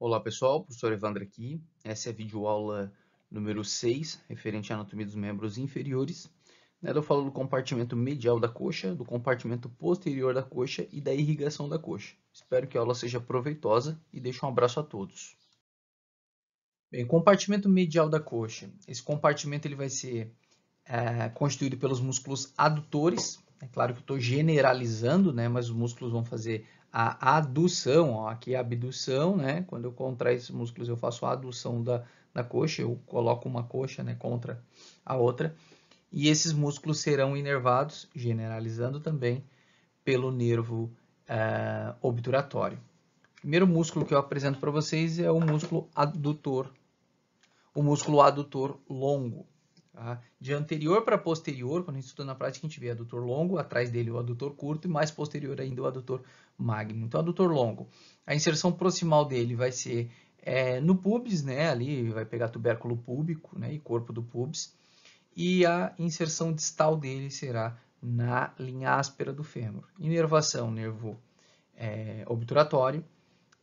Olá pessoal, professor Evandro aqui. Essa é a videoaula número 6, referente à anatomia dos membros inferiores. Né? eu falo do compartimento medial da coxa, do compartimento posterior da coxa e da irrigação da coxa. Espero que a aula seja proveitosa e deixo um abraço a todos. Bem, compartimento medial da coxa. Esse compartimento ele vai ser é, constituído pelos músculos adutores. É claro que eu estou generalizando, né, mas os músculos vão fazer a adução, ó, aqui a abdução, né? Quando eu contraio esses músculos, eu faço a adução da, da coxa, eu coloco uma coxa né, contra a outra, e esses músculos serão inervados, generalizando também, pelo nervo uh, obturatório. O primeiro músculo que eu apresento para vocês é o músculo adutor, o músculo adutor longo. Tá? De anterior para posterior, quando a gente estuda na prática, a gente vê adutor longo, atrás dele o adutor curto e mais posterior ainda o adutor magno. Então, adutor longo, a inserção proximal dele vai ser é, no pubis, né? ali vai pegar tubérculo púbico né? e corpo do pubis, e a inserção distal dele será na linha áspera do fêmur. Inervação, nervo é, obturatório,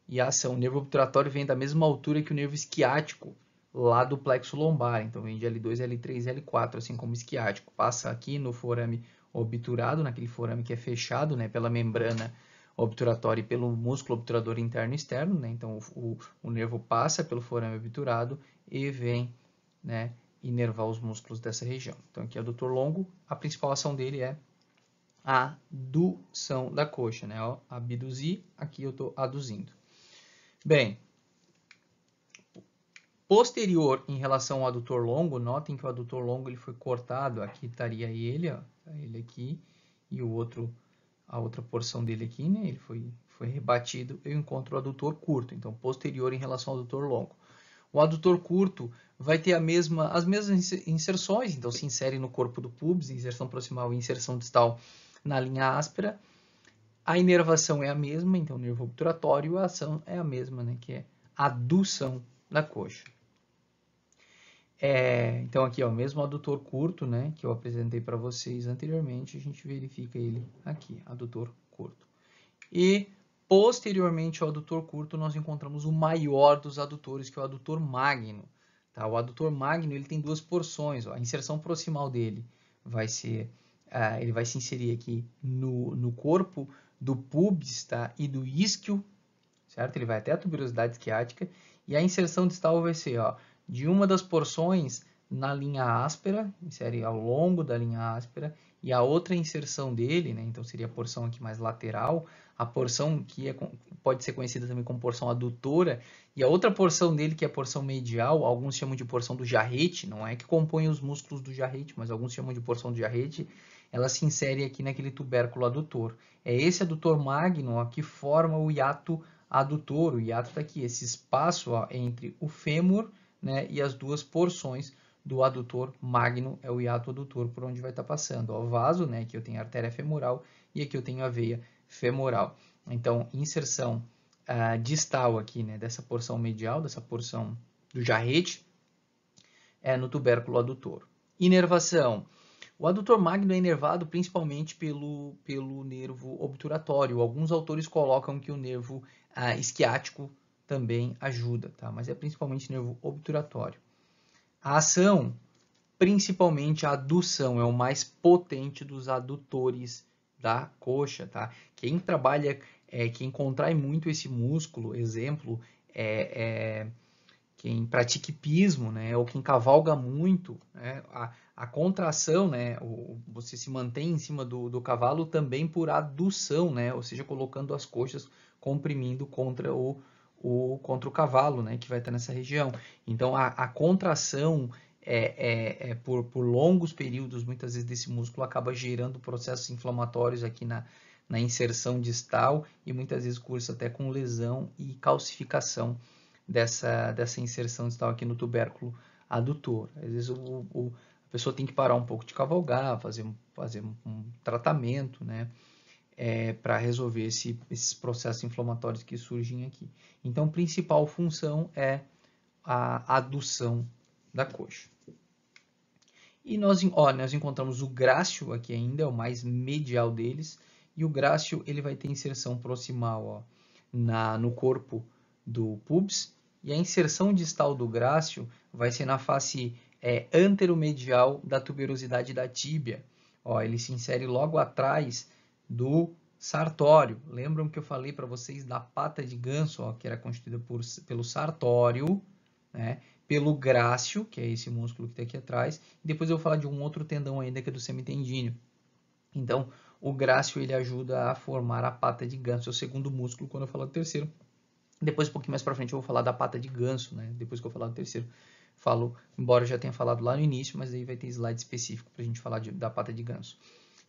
e a ação. O nervo obturatório vem da mesma altura que o nervo esquiático, lá do plexo lombar, então vem de L2, L3 L4, assim como esquiático. Passa aqui no forame obturado, naquele forame que é fechado né, pela membrana obturatória e pelo músculo obturador interno e externo, né? então o, o, o nervo passa pelo forame obturado e vem né, inervar os músculos dessa região. Então aqui é o doutor longo, a principal ação dele é a adução da coxa, né? Ó, abduzir, aqui eu estou aduzindo. Bem, posterior em relação ao adutor longo, notem que o adutor longo ele foi cortado, aqui estaria ele, ó, tá ele aqui, e o outro, a outra porção dele aqui, né, ele foi, foi rebatido, eu encontro o adutor curto, então posterior em relação ao adutor longo. O adutor curto vai ter a mesma, as mesmas inserções, então se insere no corpo do pubis, inserção proximal e inserção distal na linha áspera. A inervação é a mesma, então nervo obturatório, a ação é a mesma, né, que é adução da coxa. É, então aqui, ó, mesmo adutor curto, né, que eu apresentei para vocês anteriormente, a gente verifica ele aqui, adutor curto. E posteriormente ao adutor curto, nós encontramos o maior dos adutores, que é o adutor magno. Tá? O adutor magno ele tem duas porções, ó, a inserção proximal dele vai ser, ah, ele vai se inserir aqui no, no corpo do pubis tá? e do isquio, certo? Ele vai até a tuberosidade esquiática e a inserção distal vai ser ó, de uma das porções na linha áspera, insere ao longo da linha áspera, e a outra inserção dele, né, então seria a porção aqui mais lateral, a porção que é, pode ser conhecida também como porção adutora, e a outra porção dele, que é a porção medial, alguns chamam de porção do jarrete, não é que compõe os músculos do jarrete, mas alguns chamam de porção do jarrete, ela se insere aqui naquele tubérculo adutor. É esse adutor magno ó, que forma o hiato adutor, o hiato está aqui, esse espaço ó, entre o fêmur né? E as duas porções do adutor magno é o hiato adutor por onde vai estar tá passando. o vaso, né? Aqui eu tenho a artéria femoral e aqui eu tenho a veia femoral. Então, inserção ah, distal aqui, né? Dessa porção medial, dessa porção do jarrete, é no tubérculo adutor. Inervação. O adutor magno é inervado principalmente pelo, pelo nervo obturatório. Alguns autores colocam que o nervo ah, esquiático também ajuda, tá? mas é principalmente nervo obturatório. A ação, principalmente a adução, é o mais potente dos adutores da coxa. Tá? Quem trabalha, é, quem contrai muito esse músculo, exemplo, é, é quem pratica hipismo, né, ou quem cavalga muito, né, a, a contração, né, o, você se mantém em cima do, do cavalo também por adução, né, ou seja, colocando as coxas comprimindo contra o o contra o cavalo, né, que vai estar nessa região. Então a, a contração é, é, é por, por, longos períodos, muitas vezes, desse músculo acaba gerando processos inflamatórios aqui na, na inserção distal e muitas vezes cursa até com lesão e calcificação dessa, dessa inserção distal aqui no tubérculo adutor. Às vezes o, o, a pessoa tem que parar um pouco de cavalgar, fazer, fazer um tratamento, né? é, para resolver esse, esses processos inflamatórios que surgem aqui. Então, principal função é a adução da coxa. E nós, ó, nós encontramos o grácio aqui ainda, é o mais medial deles, e o grácio ele vai ter inserção proximal ó, na, no corpo do pubis, e a inserção distal do grácio vai ser na face é, anteromedial da tuberosidade da tíbia. Ó, ele se insere logo atrás do sartório. Lembram que eu falei para vocês da pata de ganso, ó, que era constituída por, pelo sartório, né? pelo grácio, que é esse músculo que está aqui atrás, e depois eu vou falar de um outro tendão ainda que é do semitendíneo. Então, o grácio ele ajuda a formar a pata de ganso, é o segundo músculo, quando eu falar do terceiro. Depois, um pouquinho mais para frente, eu vou falar da pata de ganso, né? depois que eu falar do terceiro. Falo, embora eu já tenha falado lá no início, mas aí vai ter slide específico para a gente falar de, da pata de ganso.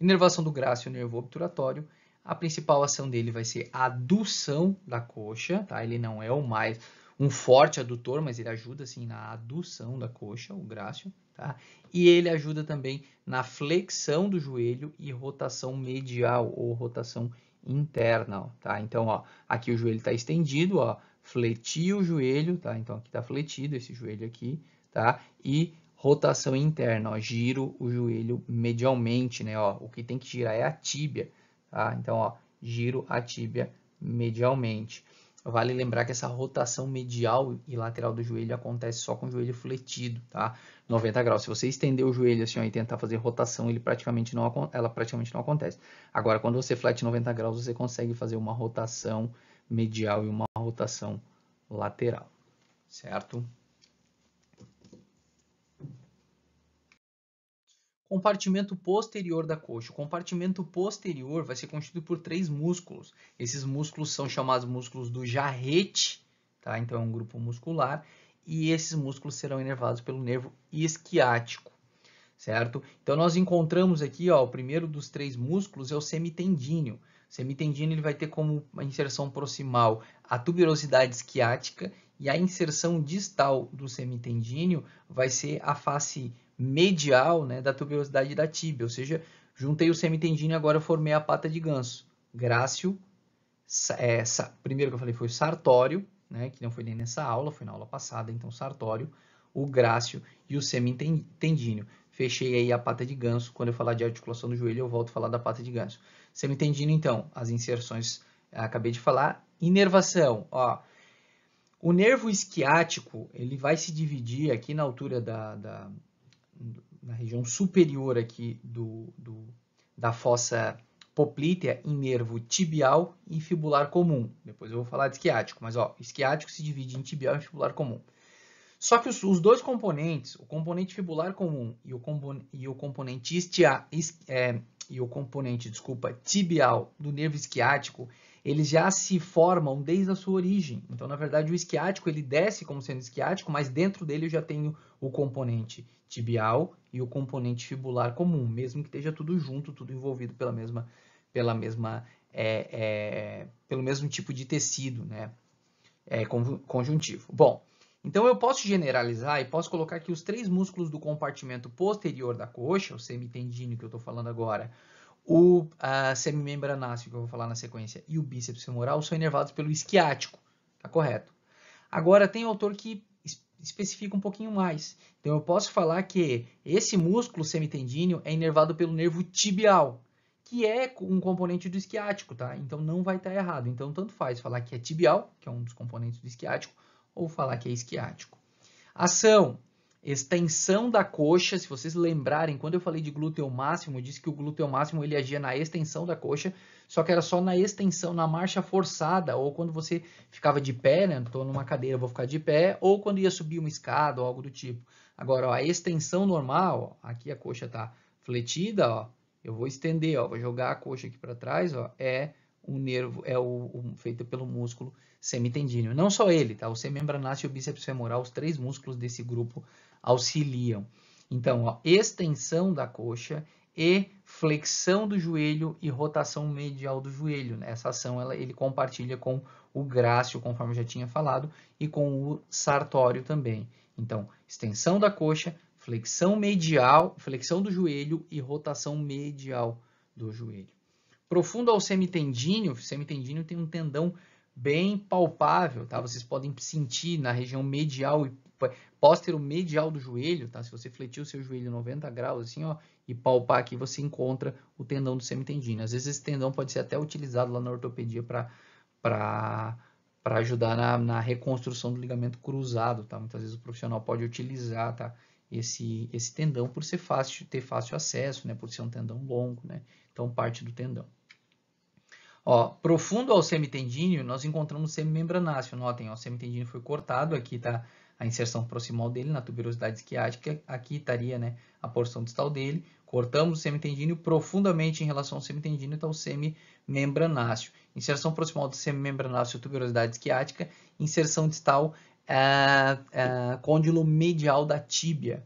Inervação do grácil nervo obturatório. A principal ação dele vai ser a adução da coxa, tá? Ele não é o mais um forte adutor, mas ele ajuda assim na adução da coxa, o grácio, tá? E ele ajuda também na flexão do joelho e rotação medial ou rotação interna, tá? Então, ó, aqui o joelho está estendido, ó, fletir o joelho, tá? Então aqui está fletido esse joelho aqui, tá? E Rotação interna, ó, giro o joelho medialmente, né? Ó, o que tem que girar é a tíbia, tá? Então, ó, giro a tíbia medialmente. Vale lembrar que essa rotação medial e lateral do joelho acontece só com o joelho fletido, tá? 90 graus. Se você estender o joelho assim ó, e tentar fazer rotação, ele praticamente não, ela praticamente não acontece. Agora, quando você flete 90 graus, você consegue fazer uma rotação medial e uma rotação lateral, certo? Compartimento posterior da coxa. O compartimento posterior vai ser constituído por três músculos. Esses músculos são chamados músculos do jarrete, tá? Então é um grupo muscular e esses músculos serão inervados pelo nervo isquiático, certo? Então nós encontramos aqui, ó, o primeiro dos três músculos é o semitendíneo. O semitendíneo ele vai ter como inserção proximal a tuberosidade esquiática e a inserção distal do semitendíneo vai ser a face medial né, da tuberosidade da tíbia, ou seja, juntei o semitendino e agora formei a pata de ganso. Grácio, é, primeiro que eu falei foi sartório, né, que não foi nem nessa aula, foi na aula passada, então sartório, o grácio e o semitendíneo. Fechei aí a pata de ganso, quando eu falar de articulação do joelho eu volto a falar da pata de ganso. Semitendíneo, então, as inserções, acabei de falar. Inervação, ó, o nervo esquiático ele vai se dividir aqui na altura da, da, na região superior aqui do, do, da fossa poplítea em nervo tibial e fibular comum. Depois eu vou falar de esquiático, mas ó, esquiático se divide em tibial e fibular comum. Só que os, os dois componentes, o componente fibular comum e o, compon, e o componente istia, is, é, e o componente, desculpa, tibial do nervo esquiático, eles já se formam desde a sua origem. Então, na verdade, o esquiático ele desce como sendo esquiático, mas dentro dele eu já tenho o componente tibial e o componente fibular comum, mesmo que esteja tudo junto, tudo envolvido pela mesma, pela mesma, é, é, pelo mesmo tipo de tecido, né? É, conjuntivo. Bom, então eu posso generalizar e posso colocar que os três músculos do compartimento posterior da coxa, o semitendíneo que eu estou falando agora, o a semimembranáceo, que eu vou falar na sequência, e o bíceps femoral são inervados pelo isquiático, tá correto? Agora, tem um autor que especifica um pouquinho mais. Então eu posso falar que esse músculo semitendíneo é inervado pelo nervo tibial, que é um componente do esquiático, tá? Então não vai estar tá errado. Então tanto faz falar que é tibial, que é um dos componentes do esquiático, ou falar que é esquiático. Ação, extensão da coxa, se vocês lembrarem, quando eu falei de glúteo máximo, eu disse que o glúteo máximo ele agia na extensão da coxa, só que era só na extensão, na marcha forçada, ou quando você ficava de pé, né? Estou numa cadeira, vou ficar de pé, ou quando ia subir uma escada ou algo do tipo. Agora, ó, a extensão normal, ó, aqui a coxa está fletida, ó, eu vou estender, ó, vou jogar a coxa aqui para trás, ó, é um nervo, é o, o feito pelo músculo semitendíneo. Não só ele, tá? O semembranáceo e o bíceps femoral, os três músculos desse grupo auxiliam. Então, ó, extensão da coxa, e flexão do joelho e rotação medial do joelho. Né? Essa ação ela, ele compartilha com o grácio, conforme já tinha falado, e com o sartório também. Então, extensão da coxa, flexão medial, flexão do joelho e rotação medial do joelho. Profundo ao semitendíneo, o semitendíneo tem um tendão bem palpável, tá? Vocês podem sentir na região medial e póstero medial do joelho, tá? Se você fletir o seu joelho 90 graus, assim, ó, e palpar aqui, você encontra o tendão do semitendino. Às vezes esse tendão pode ser até utilizado lá na ortopedia para ajudar na, na reconstrução do ligamento cruzado, tá? Muitas vezes o profissional pode utilizar, tá? Esse, esse tendão por ser fácil, ter fácil acesso, né? Por ser um tendão longo, né? Então, parte do tendão. Ó, profundo ao semitendíneo, nós encontramos semimembranáceo. Notem, ó, o semitendíneo foi cortado aqui, tá? a inserção proximal dele na tuberosidade esquiática. Aqui estaria né, a porção distal dele. Cortamos o semitendíneo profundamente em relação ao semitendíneo, então o semimembranáceo. Inserção proximal do semimembranáceo, tuberosidade esquiática. Inserção distal, ah, ah, côndilo medial da tíbia.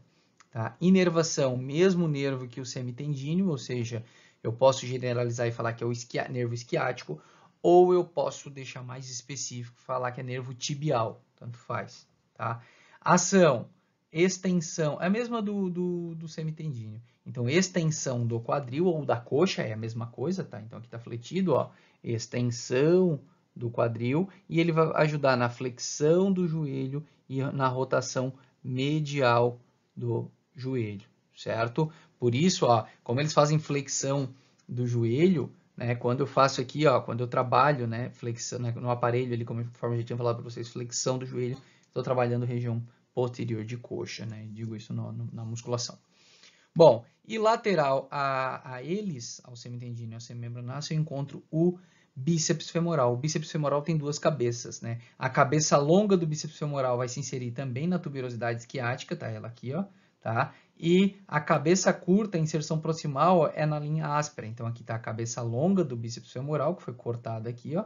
Tá? Inervação, mesmo nervo que o semitendíneo, ou seja, eu posso generalizar e falar que é o nervo esquiático, ou eu posso deixar mais específico, falar que é nervo tibial, tanto faz. Tá? Ação, extensão, é a mesma do, do, do semitendinho. Então, extensão do quadril ou da coxa é a mesma coisa, tá? Então, aqui está fletido, ó, extensão do quadril e ele vai ajudar na flexão do joelho e na rotação medial do joelho, certo? Por isso, ó, como eles fazem flexão do joelho, né, quando eu faço aqui, ó, quando eu trabalho, né, flexão né, no aparelho ali, como forma gente tinha falado para vocês, flexão do joelho, estou trabalhando região posterior de coxa, né? Digo isso no, no, na musculação. Bom, e lateral a, a eles, ao semitendíneo e ao semimembranoso, eu encontro o bíceps femoral. O bíceps femoral tem duas cabeças, né? A cabeça longa do bíceps femoral vai se inserir também na tuberosidade esquiática, tá? Ela aqui, ó, tá? E a cabeça curta, a inserção proximal, ó, é na linha áspera. Então, aqui está a cabeça longa do bíceps femoral, que foi cortada aqui, ó,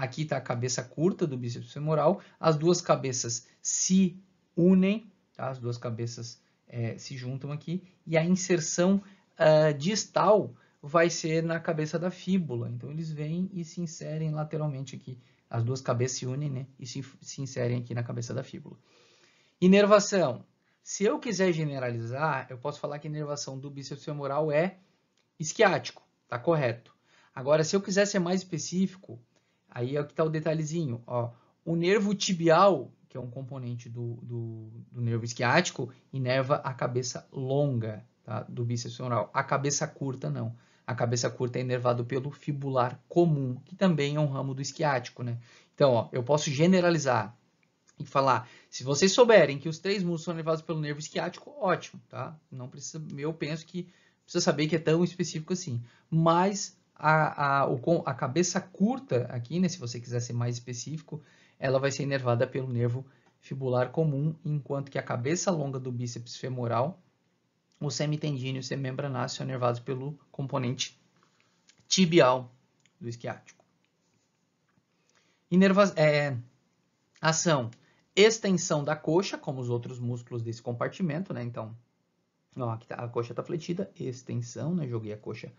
Aqui está a cabeça curta do bíceps femoral. As duas cabeças se unem, tá? as duas cabeças é, se juntam aqui. E a inserção uh, distal vai ser na cabeça da fíbula. Então, eles vêm e se inserem lateralmente aqui. As duas cabeças se unem né? e se, se inserem aqui na cabeça da fíbula. Inervação. Se eu quiser generalizar, eu posso falar que a inervação do bíceps femoral é esquiático, tá correto. Agora, se eu quiser ser mais específico, aí é o que está o detalhezinho, ó. O nervo tibial, que é um componente do, do, do nervo esquiático, inerva a cabeça longa tá? do bíceps femoral. A cabeça curta, não. A cabeça curta é inervado pelo fibular comum, que também é um ramo do esquiático, né? Então, ó, eu posso generalizar e falar, se vocês souberem que os três músculos são inervados pelo nervo esquiático, ótimo, tá? Não precisa, eu penso que precisa saber que é tão específico assim. Mas a, a, o, a cabeça curta aqui, né, se você quiser ser mais específico, ela vai ser inervada pelo nervo fibular comum, enquanto que a cabeça longa do bíceps femoral, o semitendíneo e o semimembranáceo são é inervados pelo componente tibial do esquiático. Inerva é, ação, extensão da coxa, como os outros músculos desse compartimento, né? Então, tá, a coxa está fletida, extensão, né? Joguei a coxa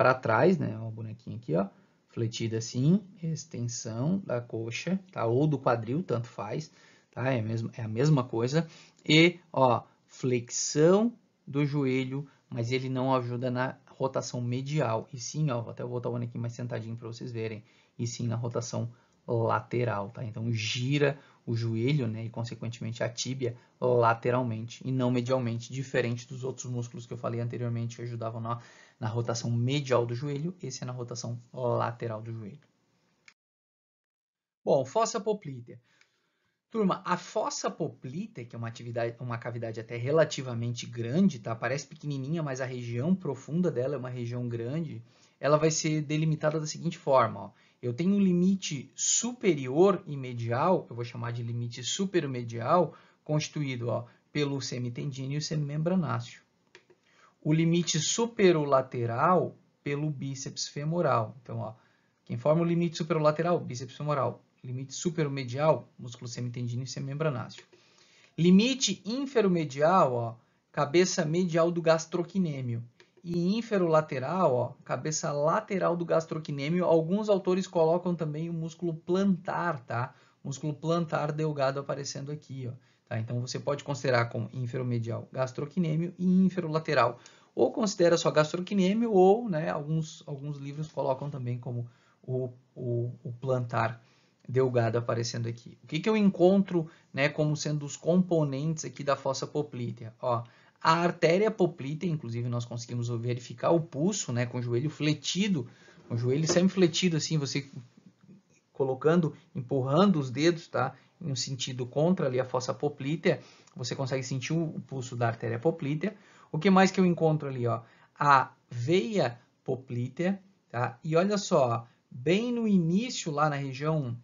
para trás, né? Uma bonequinha aqui, ó, fletida assim, extensão da coxa, tá? Ou do quadril, tanto faz, tá? É, mesmo, é a mesma coisa. E, ó, flexão do joelho, mas ele não ajuda na rotação medial, e sim, ó, vou até botar o bonequinho mais sentadinho para vocês verem, e sim na rotação lateral, tá? Então gira o joelho, né, e consequentemente a tíbia lateralmente e não medialmente, diferente dos outros músculos que eu falei anteriormente que ajudavam na na rotação medial do joelho, esse é na rotação lateral do joelho. Bom, fossa poplítea. Turma, a fossa poplítea, que é uma, atividade, uma cavidade até relativamente grande, tá? Parece pequenininha, mas a região profunda dela é uma região grande. Ela vai ser delimitada da seguinte forma, ó. Eu tenho um limite superior e medial, eu vou chamar de limite supermedial, constituído ó, pelo semitendíneo e o semimembranáceo o limite superolateral pelo bíceps femoral. Então, ó, quem forma o limite superolateral, bíceps femoral. Limite superomedial, músculo semitendíneo e semimembranáceo. Limite inferomedial, ó, cabeça medial do gastroquinêmio. E inferolateral, ó, cabeça lateral do gastroquinêmio. Alguns autores colocam também o músculo plantar, tá? Músculo plantar delgado aparecendo aqui, ó. Tá? Então você pode considerar como inferomedial gastroquinêmio e inferolateral. Ou considera só gastroquinêmio ou né, alguns, alguns livros colocam também como o, o, o plantar delgado aparecendo aqui. O que, que eu encontro né, como sendo os componentes aqui da fossa poplítea? Ó, a artéria poplítea, inclusive nós conseguimos verificar o pulso né, com o joelho fletido, com o joelho sempre fletido assim, você colocando, empurrando os dedos, tá? no sentido contra ali a fossa poplítea, você consegue sentir o pulso da artéria poplítea. O que mais que eu encontro ali, ó? A veia poplítea, tá? E olha só, bem no início lá na região,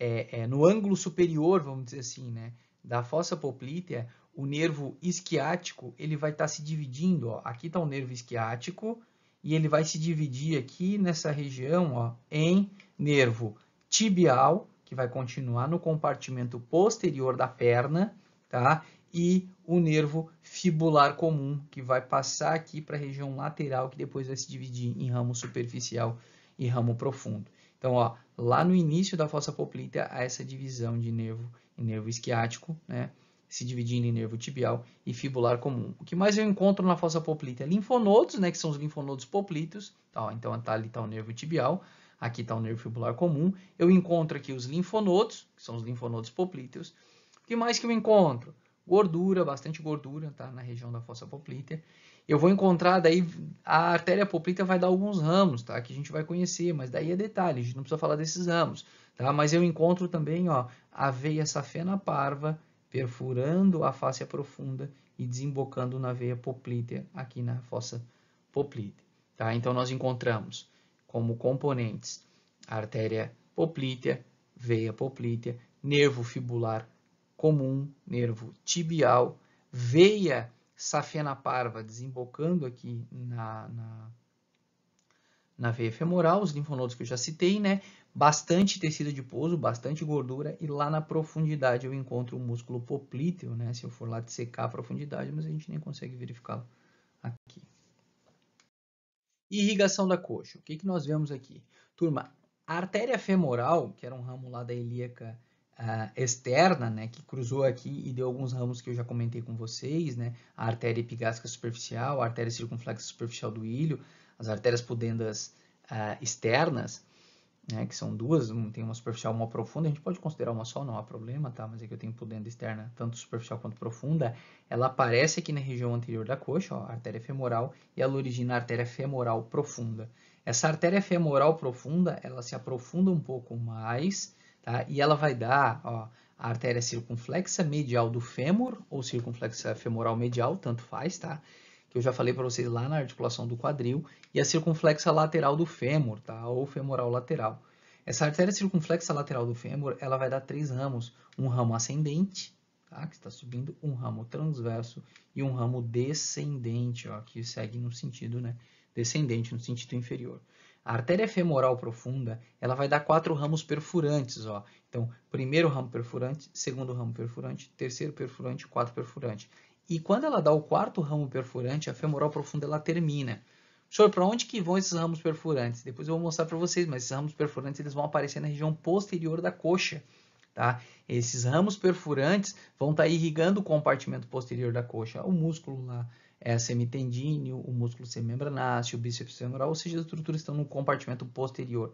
é, é, no ângulo superior, vamos dizer assim, né? Da fossa poplítea, o nervo isquiático, ele vai estar tá se dividindo, ó. Aqui está o nervo isquiático e ele vai se dividir aqui nessa região, ó, em nervo tibial que vai continuar no compartimento posterior da perna, tá? E o nervo fibular comum, que vai passar aqui para a região lateral, que depois vai se dividir em ramo superficial e ramo profundo. Então, ó, lá no início da fossa poplita, há essa divisão de nervo e nervo esquiático, né? se dividindo em nervo tibial e fibular comum. O que mais eu encontro na fossa poplita? Linfonodos, né, que são os linfonodos poplitos. Tá, ó, então, tá ali está o nervo tibial. Aqui está o nervo fibular comum. Eu encontro aqui os linfonodos, que são os linfonodos poplíteos. O que mais que eu encontro? Gordura, bastante gordura, tá? Na região da fossa poplítea. Eu vou encontrar daí, a artéria poplítea vai dar alguns ramos, tá? Que a gente vai conhecer, mas daí é detalhe, a gente não precisa falar desses ramos, tá? Mas eu encontro também, ó, a veia safena parva, perfurando a face profunda e desembocando na veia poplítea, aqui na fossa poplítea. Tá? Então, nós encontramos como componentes artéria poplítea, veia poplítea, nervo fibular comum, nervo tibial, veia safena parva desembocando aqui na, na, na veia femoral, os linfonodos que eu já citei, né? Bastante tecido adiposo, bastante gordura e lá na profundidade eu encontro o músculo poplíteo, né? Se eu for lá de secar a profundidade, mas a gente nem consegue verificá-lo. Irrigação da coxa. O que, que nós vemos aqui? Turma, a artéria femoral, que era um ramo lá da ilíaca uh, externa, né, que cruzou aqui e deu alguns ramos que eu já comentei com vocês, né, a artéria epigástrica superficial, a artéria circunflexa superficial do ilho, as artérias pudendas uh, externas, né, que são duas, tem uma superficial e uma profunda, a gente pode considerar uma só, não há problema, tá? Mas é que eu tenho podendo externa, tanto superficial quanto profunda, ela aparece aqui na região anterior da coxa, ó, artéria femoral, e ela origina a artéria femoral profunda. Essa artéria femoral profunda, ela se aprofunda um pouco mais, tá? E ela vai dar, ó, a artéria circunflexa medial do fêmur, ou circunflexa femoral medial, tanto faz, tá? que eu já falei para vocês lá na articulação do quadril, e a circunflexa lateral do fêmur, tá? ou femoral lateral. Essa artéria circunflexa lateral do fêmur ela vai dar três ramos: um ramo ascendente, tá? que está subindo, um ramo transverso e um ramo descendente, ó, que segue no sentido né? descendente, no sentido inferior. A artéria femoral profunda, ela vai dar quatro ramos perfurantes, ó. Então, primeiro ramo perfurante, segundo ramo perfurante, terceiro perfurante, quarto perfurante. E quando ela dá o quarto ramo perfurante, a femoral profunda ela termina. Senhor, para onde que vão esses ramos perfurantes? Depois eu vou mostrar para vocês, mas esses ramos perfurantes eles vão aparecer na região posterior da coxa. Tá? Esses ramos perfurantes vão estar tá irrigando o compartimento posterior da coxa, o músculo lá é semitendíneo, o músculo semimembranáceo, o bíceps femoral, ou seja, as estruturas estão no compartimento posterior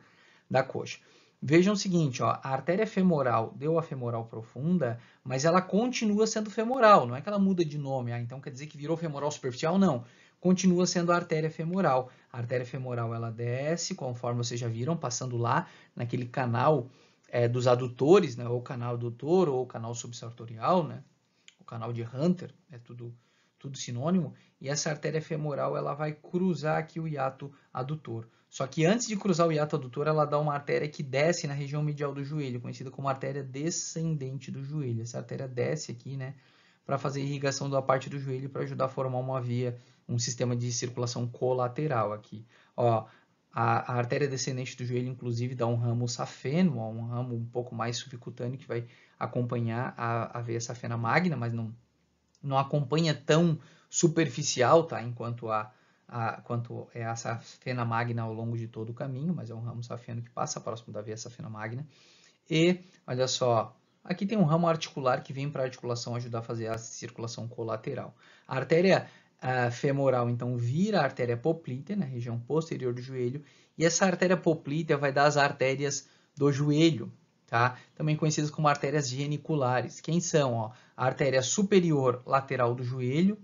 da coxa. Vejam o seguinte, ó, a artéria femoral deu a femoral profunda, mas ela continua sendo femoral, não é que ela muda de nome, ah, então quer dizer que virou femoral superficial, não. Continua sendo a artéria femoral. A artéria femoral ela desce, conforme vocês já viram, passando lá naquele canal é, dos adutores, né, ou canal adutor, ou canal subsartorial, né, o canal de Hunter, é tudo, tudo sinônimo, e essa artéria femoral ela vai cruzar aqui o hiato adutor. Só que antes de cruzar o hiato adutor, ela dá uma artéria que desce na região medial do joelho, conhecida como artéria descendente do joelho. Essa artéria desce aqui, né, para fazer irrigação da parte do joelho para ajudar a formar uma via, um sistema de circulação colateral aqui. Ó, a, a artéria descendente do joelho, inclusive, dá um ramo safeno, ó, um ramo um pouco mais subcutâneo que vai acompanhar a, a veia safena magna, mas não, não acompanha tão superficial, tá? Enquanto a a, quanto é a safena magna ao longo de todo o caminho, mas é um ramo safeno que passa próximo da veia safena magna. E, olha só, aqui tem um ramo articular que vem para a articulação ajudar a fazer a circulação colateral. A artéria a ah, femoral, então, vira a artéria poplítea, na né, região posterior do joelho, e essa artéria poplítea vai dar as artérias do joelho, tá? Também conhecidas como artérias geniculares. Quem são? Ó, a artéria superior lateral do joelho,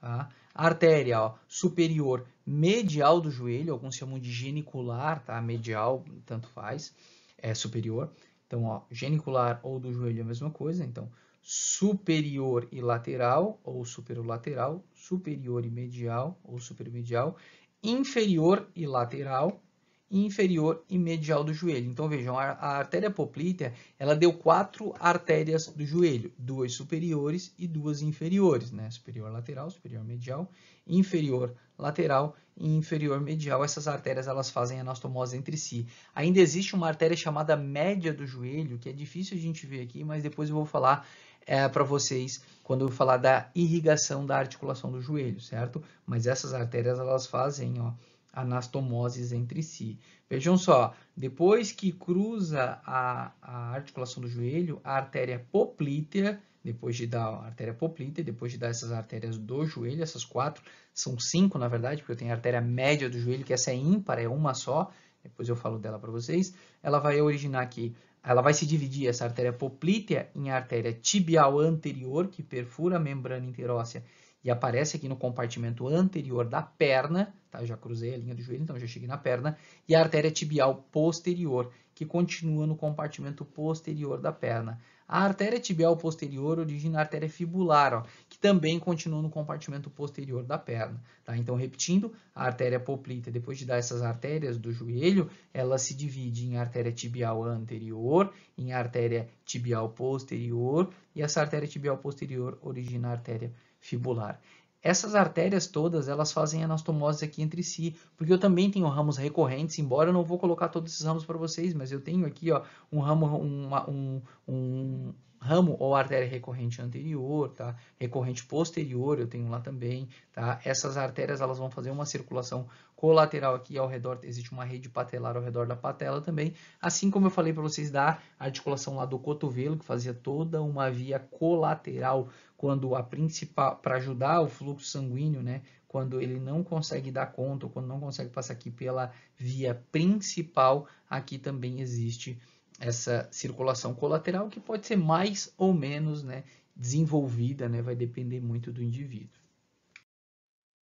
tá? artéria ó, superior medial do joelho, alguns chamam de genicular, tá? Medial, tanto faz, é superior. Então, ó, genicular ou do joelho é a mesma coisa. Então, superior e lateral ou superolateral, superior e medial ou supermedial, inferior e lateral, inferior e medial do joelho. Então vejam, a, a artéria poplítea, ela deu quatro artérias do joelho, duas superiores e duas inferiores, né? Superior lateral, superior medial, inferior lateral e inferior medial. Essas artérias elas fazem anastomose entre si. Ainda existe uma artéria chamada média do joelho, que é difícil a gente ver aqui, mas depois eu vou falar é, para vocês quando eu falar da irrigação da articulação do joelho, certo? Mas essas artérias elas fazem, ó, anastomoses entre si. Vejam só, depois que cruza a, a articulação do joelho, a artéria poplítea, depois de dar a artéria poplítea, depois de dar essas artérias do joelho, essas quatro, são cinco na verdade, porque eu tenho a artéria média do joelho, que essa é ímpar, é uma só, depois eu falo dela para vocês, ela vai originar aqui ela vai se dividir essa artéria poplítea em artéria tibial anterior, que perfura a membrana interóssea e aparece aqui no compartimento anterior da perna, tá? já cruzei a linha do joelho, então já cheguei na perna, e a artéria tibial posterior, que continua no compartimento posterior da perna. A artéria tibial posterior origina a artéria fibular, ó, que também continua no compartimento posterior da perna. Tá? Então, repetindo, a artéria poplita, depois de dar essas artérias do joelho, ela se divide em artéria tibial anterior, em artéria tibial posterior, e essa artéria tibial posterior origina a artéria fibular. Essas artérias todas, elas fazem anastomose aqui entre si, porque eu também tenho ramos recorrentes, embora eu não vou colocar todos esses ramos para vocês, mas eu tenho aqui ó, um ramo, uma, um, um ramo ou artéria recorrente anterior, tá? Recorrente posterior, eu tenho lá também, tá? Essas artérias, elas vão fazer uma circulação colateral aqui ao redor, existe uma rede patelar ao redor da patela também, assim como eu falei para vocês da articulação lá do cotovelo, que fazia toda uma via colateral quando a principal para ajudar o fluxo sanguíneo, né, quando ele não consegue dar conta, ou quando não consegue passar aqui pela via principal, aqui também existe essa circulação colateral que pode ser mais ou menos, né, desenvolvida, né, vai depender muito do indivíduo.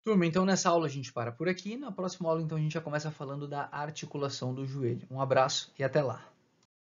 Turma, então nessa aula a gente para por aqui, na próxima aula então a gente já começa falando da articulação do joelho. Um abraço e até lá.